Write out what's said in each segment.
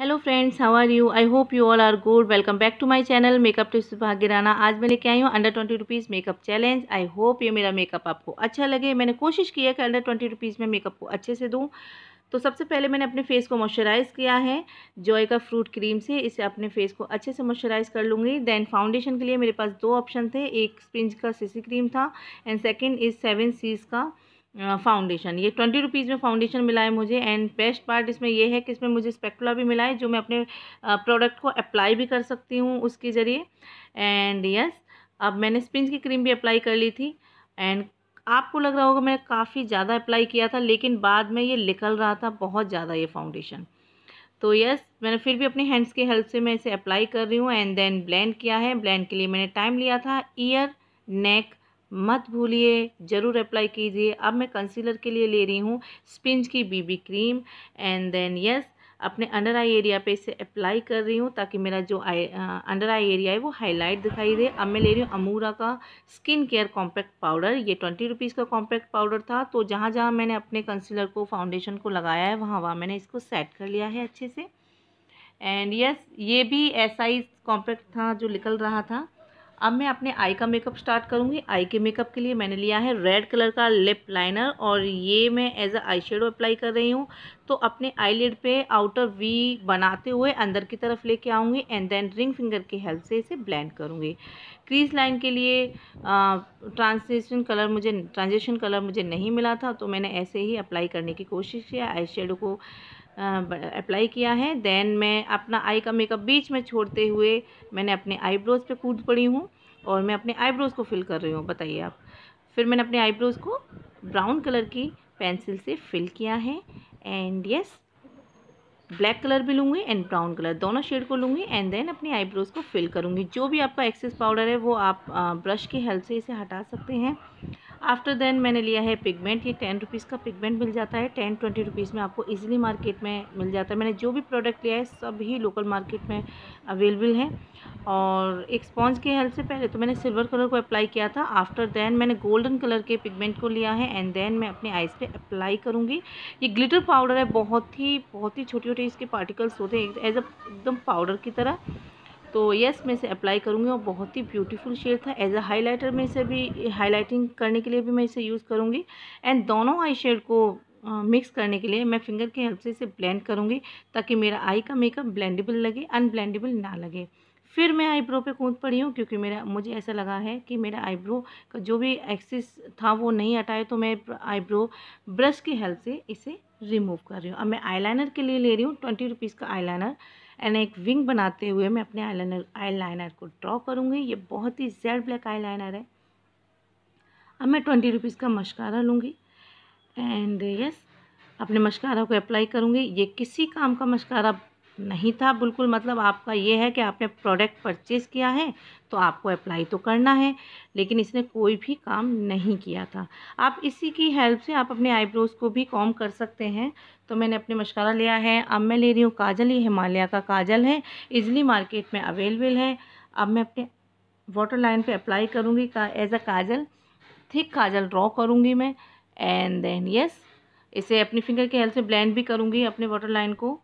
hello friends how are you I hope you all are good welcome back to my channel makeup tips Bhagya Rana आज मैं लेके आई हूँ under twenty rupees makeup challenge I hope ये मेरा makeup आपको अच्छा लगे मैंने कोशिश की है कि अंडर ट्वेंटी रुपीज़ में मेकअप को अच्छे से दूँ तो सबसे पहले मैंने अपने फेस को मॉइस्चराइज़ किया है जॉय का फ्रूट क्रीम से इसे अपने फेस को अच्छे से मॉइस्चराइज़ कर लूँगी दैन फाउंडेशन के लिए मेरे पास दो ऑप्शन थे एक स्पिंज का सीसी क्रीम था and second is Seven Seas का फाउंडेशन ये ट्वेंटी रुपीज़ में फाउंडेशन मिला है मुझे एंड बेस्ट पार्ट इसमें ये है कि इसमें मुझे स्पेक्टुला भी मिला है जो मैं अपने प्रोडक्ट को अप्लाई भी कर सकती हूँ उसके ज़रिए एंड यस अब मैंने स्पिंज की क्रीम भी अप्लाई कर ली थी एंड आपको लग रहा होगा मैंने काफ़ी ज़्यादा अप्लाई किया था लेकिन बाद में ये निकल रहा था बहुत ज़्यादा ये फाउंडेशन तो यस मैंने फिर भी अपने हैंड्स की हेल्प से मैं इसे अप्लाई कर रही हूँ एंड देन ब्लेंड किया है ब्लेंड के लिए मैंने टाइम लिया था ईयर नेक मत भूलिए ज़रूर अप्लाई कीजिए अब मैं कंसीलर के लिए ले रही हूँ स्पिंज की BB cream and then yes अपने अंडर आई एरिया पे इसे अप्लाई कर रही हूँ ताकि मेरा जो आई अंडर आई एरिया है वो हाईलाइट दिखाई दे अब मैं ले रही हूँ अमूरा का स्किन केयर कॉम्पैक्ट पाउडर ये ट्वेंटी रुपीज़ का कॉम्पैक्ट पाउडर था तो जहाँ जहाँ मैंने अपने कंसीलर को फाउंडेशन को लगाया है वहाँ वहाँ मैंने इसको सेट कर लिया है अच्छे से एंड यस yes, ये भी ऐसा ही कॉम्पैक्ट था जो निकल रहा था अब मैं अपने आई का मेकअप स्टार्ट करूँगी आई के मेकअप के लिए मैंने लिया है रेड कलर का लिप लाइनर और ये मैं as a eyeshadow apply कर रही हूँ तो अपने आई लिड पर आउटर वी बनाते हुए अंदर की तरफ लेके आऊँगी एंड देन रिंग फिंगर की हेल्प से इसे ब्लेंड करूँगी क्रीज लाइन के लिए ट्रांजिशन कलर मुझे ट्रांजिशन कलर मुझे नहीं मिला था तो मैंने ऐसे ही अप्लाई करने की कोशिश किया आई शेडो को अप्लाई किया है देन मैं अपना आई का मेकअप बीच में छोड़ते हुए मैंने अपने आईब्रोज़ पे कूद पड़ी हूँ और मैं अपने आईब्रोज़ को फिल कर रही हूँ बताइए आप फिर मैंने अपने आईब्रोज़ को ब्राउन कलर की पेंसिल से फिल किया है एंड यस ब्लैक कलर भी लूँगी एंड ब्राउन कलर दोनों शेड को लूँगी एंड देन अपने आईब्रोज़ को फिल करूँगी जो भी आपका एक्सेस पाउडर है वो आप ब्रश की हेल्प से इसे हटा सकते हैं आफ्टर देन मैंने लिया है पिगमेंट ये टेन रुपीज़ का पिगमेंट मिल जाता है टेन ट्वेंटी रुपीज़ में आपको इजीली मार्केट में मिल जाता है मैंने जो भी प्रोडक्ट लिया है सब ही लोकल मार्केट में अवेलेबल हैं और एक स्पॉन्ज के हेल्प से पहले तो मैंने सिल्वर कलर को अप्लाई किया था आफ्टर देन मैंने गोल्डन कलर के पिगमेंट को लिया है एंड देन मैं अपने आइज़ पे अप्लाई करूँगी ये ग्लिटर पाउडर है बहुत ही बहुत ही छोटे छोटे इसके पार्टिकल्स होते हैं एज अ एकदम पाउडर की तरह तो यस मैं इसे अप्लाई करूँगी और बहुत ही ब्यूटीफुल शेड था एज अ हाईलाइटर में इसे भी हाईलाइटिंग करने के लिए भी मैं इसे यूज़ करूँगी एंड दोनों आई शेड को मिक्स करने के लिए मैं फिंगर की हेल्प से इसे ब्लेंड करूँगी ताकि मेरा आई का मेकअप ब्लेंडेबल लगे अनब्लेंडेबल ना लगे फिर मैं आईब्रो पे कूद पड़ी हूँ क्योंकि मेरा मुझे ऐसा लगा है कि मेरा आईब्रो का जो भी एक्सेस था वो नहीं हटाए तो मैं आईब्रो ब्रश की हेल्प से इसे रिमूव कर रही हूँ अब मैं आईलाइनर के लिए ले रही हूँ ट्वेंटी रुपीज़ का आईलाइनर एंड एक विंग बनाते हुए मैं अपने आई लाइनर को ड्रॉ करूँगी ये बहुत ही जेड ब्लैक लाइनर है अब मैं ट्वेंटी रुपीज़ का मशकारा लूँगी एंड यस अपने मशकारा को अप्लाई करूँगी ये किसी काम का मशकारा नहीं था बिल्कुल मतलब आपका ये है कि आपने प्रोडक्ट परचेज़ किया है तो आपको अप्लाई तो करना है लेकिन इसने कोई भी काम नहीं किया था आप इसी की हेल्प से आप अपने आईब्रोज़ को भी कॉम कर सकते हैं तो मैंने अपने मशकारा लिया है अब मैं ले रही हूँ काजल ये हिमालय का काजल है इजली मार्केट में अवेलेबल है अब मैं अपने वाटर लाइन पर अप्लाई करूँगी का as a kajal thick kajal draw करूँगी मैं एंड देन यस इसे अपनी फिंगर के हेल्प से ब्लेंड भी करूँगी अपने वाटर लाइन को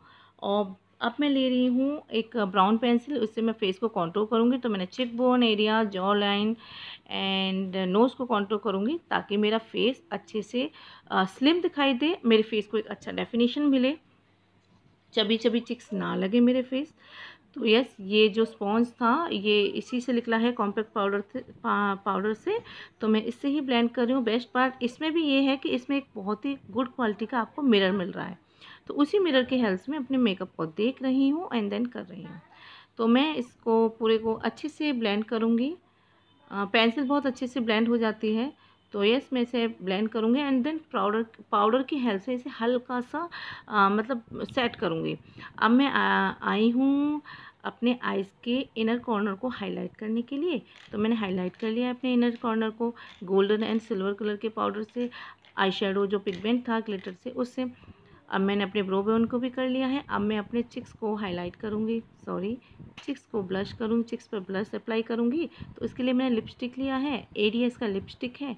और अब मैं ले रही हूँ एक ब्राउन पेंसिल उससे मैं फेस को कंट्रोल करूँगी तो मैंने cheekbone area jawline and nose को कंट्रोल करूँगी ताकि मेरा फेस अच्छे से स्लिम दिखाई दे मेरे फेस को एक अच्छा डेफिनेशन मिले चबी चबी चिक्स ना लगे मेरे फेस तो यस ये जो स्पॉन्ज था ये इसी से निकला है कॉम्पैक्ट पाउडर पा, पाउडर से तो मैं इससे ही ब्लेंड कर रही हूँ बेस्ट पार्ट इसमें भी ये है कि इसमें एक बहुत ही गुड क्वालिटी का आपको मिरर मिल रहा है तो उसी मिरर के हेल्प में अपने मेकअप को देख रही हूँ एंड देन कर रही हूँ तो मैं इसको पूरे को अच्छे से ब्लेंड करूँगी पेंसिल बहुत अच्छे से ब्लेंड हो जाती है तो यस मैं इसे ब्लेंड करूँगी एंड देन पाउडर पाउडर की हेल्प से इसे हल्का सा आ, मतलब सेट करूँगी अब मैं आई हूँ अपने आइज़ के इनर कॉर्नर को हाईलाइट करने के लिए तो मैंने हाईलाइट कर लिया अपने इनर कॉर्नर को गोल्डन एंड सिल्वर कलर के पाउडर से आई शेडो जो पिगमेंट था ग्लिटर से उससे अब मैंने अपने ब्रो बोन को भी कर लिया है अब मैं अपने चिक्स को हाईलाइट करूँगी सॉरी चिक्स को ब्लश करूँगी चिक्स पर ब्लश अप्लाई करूँगी तो इसके लिए मैंने लिपस्टिक लिया है ए का लिपस्टिक है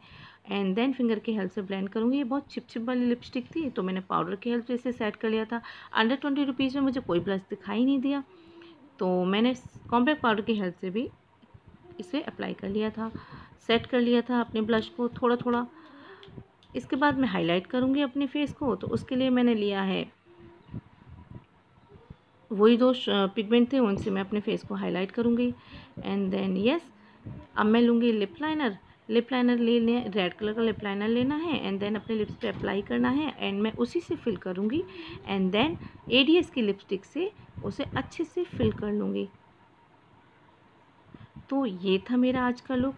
एंड देन फिंगर की हेल्प से ब्लेंड करूँगी ये बहुत छिपछिप वाली लिपस्टिक थी तो मैंने पाउडर की हेल्प से इसे सेट कर लिया था अंडर ट्वेंटी रुपीज़ में मुझे कोई ब्लश दिखाई नहीं दिया तो मैंने कॉम्पैक्ट पाउडर की हेल्प से भी इसे अप्लाई कर लिया था सेट कर लिया था अपने ब्लश को थोड़ा थोड़ा इसके बाद मैं हाईलाइट करूँगी अपने फेस को तो उसके लिए मैंने लिया है वही दो पिगमेंट थे उनसे मैं अपने फेस को हाईलाइट करूँगी एंड देन यस अब मैं लूँगी लिप लाइनर लिप लाइनर ले लें रेड कलर का लिप लाइनर लेना है एंड देन अपने लिप्स पे अप्लाई करना है एंड मैं उसी से फिल करूँगी एंड देन एस की लिपस्टिक से उसे अच्छे से फिल कर लूँगी तो ये था मेरा आज का लुक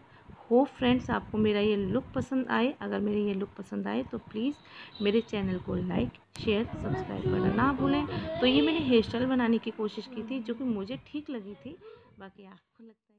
होप फ्रेंड्स आपको मेरा ये लुक पसंद आए अगर मेरे ये लुक पसंद आए तो प्लीज़ मेरे चैनल को लाइक शेयर सब्सक्राइब करना ना भूलें तो ये मैंने हेयर स्टाइल बनाने की कोशिश की थी जो कि मुझे ठीक लगी थी बाकी आपको लगता है